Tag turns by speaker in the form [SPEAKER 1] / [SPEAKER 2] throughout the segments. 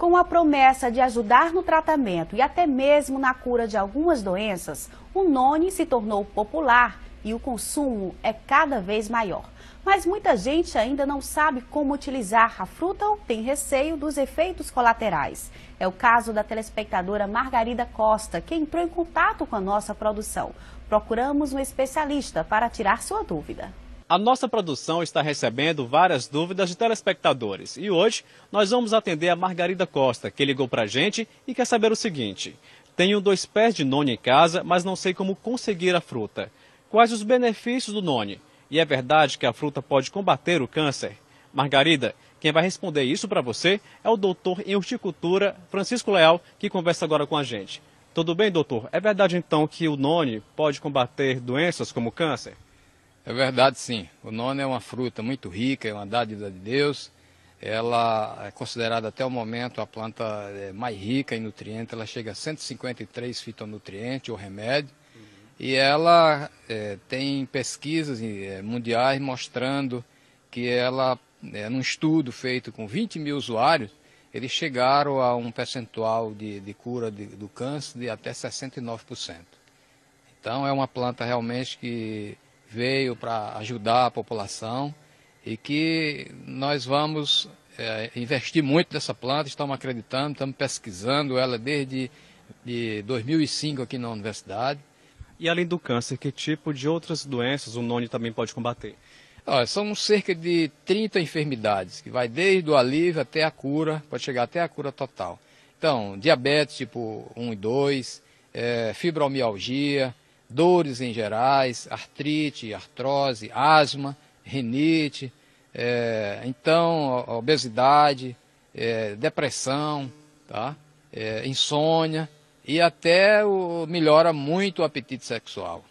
[SPEAKER 1] Com a promessa de ajudar no tratamento e até mesmo na cura de algumas doenças, o noni se tornou popular e o consumo é cada vez maior. Mas muita gente ainda não sabe como utilizar a fruta ou tem receio dos efeitos colaterais. É o caso da telespectadora Margarida Costa, que entrou em contato com a nossa produção. Procuramos um especialista para tirar sua dúvida.
[SPEAKER 2] A nossa produção está recebendo várias dúvidas de telespectadores e hoje nós vamos atender a Margarida Costa, que ligou para a gente e quer saber o seguinte: Tenho dois pés de noni em casa, mas não sei como conseguir a fruta. Quais os benefícios do noni? E é verdade que a fruta pode combater o câncer? Margarida, quem vai responder isso para você é o doutor em horticultura Francisco Leal, que conversa agora com a gente. Tudo bem, doutor? É verdade então que o noni pode combater doenças como câncer? É verdade, sim. O nono é uma fruta muito rica, é uma dádiva de
[SPEAKER 3] Deus. Ela é considerada até o momento a planta é, mais rica em nutrientes. Ela chega a 153 fitonutrientes ou remédio. Uhum. E ela é, tem pesquisas é, mundiais mostrando que ela, é, num estudo feito com 20 mil usuários, eles chegaram a um percentual de, de cura de, do câncer de até 69%. Então é uma planta realmente que veio para ajudar a população e que nós vamos é, investir muito nessa planta, estamos acreditando, estamos pesquisando ela desde de 2005 aqui na universidade. E além do câncer, que tipo de outras doenças o Noni também pode combater? Olha, são cerca de 30 enfermidades, que vai desde o alívio até a cura, pode chegar até a cura total. Então, diabetes tipo 1 e 2, é, fibromialgia, dores em gerais, artrite, artrose, asma, rinite, é, então obesidade, é, depressão, tá? É,
[SPEAKER 2] insônia e até o, melhora muito o apetite sexual.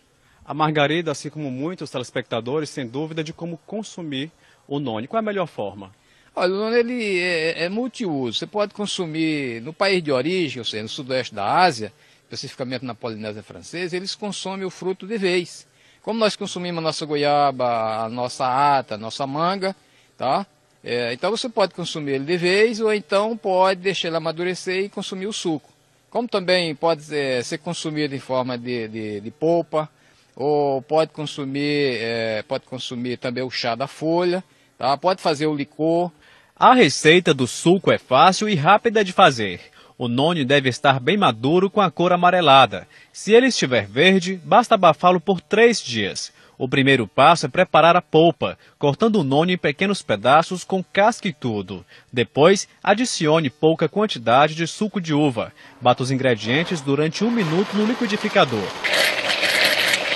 [SPEAKER 2] A Margarida, assim como muitos telespectadores, tem dúvida de como consumir o noni. Qual é a melhor forma? Olha, o noni ele é, é multiuso. Você pode consumir no país de origem, ou
[SPEAKER 3] seja, no sudoeste da Ásia, especificamente na Polinésia Francesa, eles consomem o fruto de vez. Como nós consumimos a nossa goiaba, a nossa ata, a nossa manga, tá? É, então você pode consumir ele de vez ou então pode deixar ele amadurecer e consumir o suco. Como também pode é, ser consumido em forma de, de, de polpa, ou pode consumir, é, pode consumir também o chá da folha, tá? pode fazer o
[SPEAKER 2] licor. A receita do suco é fácil e rápida de fazer. O noni deve estar bem maduro com a cor amarelada. Se ele estiver verde, basta abafá-lo por três dias. O primeiro passo é preparar a polpa, cortando o noni em pequenos pedaços com casca e tudo. Depois, adicione pouca quantidade de suco de uva. Bata os ingredientes durante um minuto no liquidificador.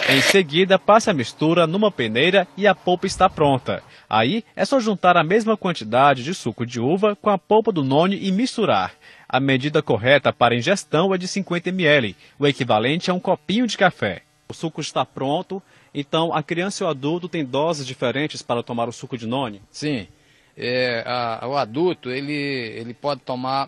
[SPEAKER 2] Em seguida, passe a mistura numa peneira e a polpa está pronta. Aí é só juntar a mesma quantidade de suco de uva com a polpa do noni e misturar. A medida correta para ingestão é de 50 ml, o equivalente a um copinho de café. O suco está pronto, então a criança e o adulto têm doses diferentes para tomar o suco de noni? Sim.
[SPEAKER 3] É, a, o adulto ele, ele pode tomar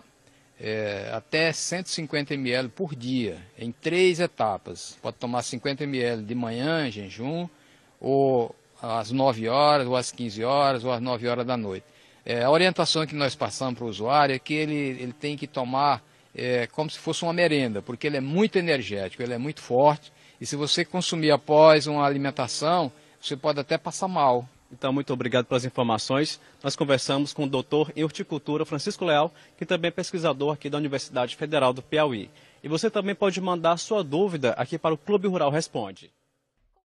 [SPEAKER 3] é, até 150 ml por dia, em três etapas. Pode tomar 50 ml de manhã, em jejum, ou às 9 horas, ou às 15 horas, ou às 9 horas da noite. É, a orientação que nós passamos para o usuário é que ele, ele tem que tomar é, como se fosse uma merenda, porque ele é muito energético, ele é muito forte, e se você consumir após
[SPEAKER 2] uma alimentação, você pode até passar mal. Então, muito obrigado pelas informações. Nós conversamos com o doutor em horticultura Francisco Leal, que também é pesquisador aqui da Universidade Federal do Piauí. E você também pode mandar sua dúvida aqui para o Clube Rural Responde.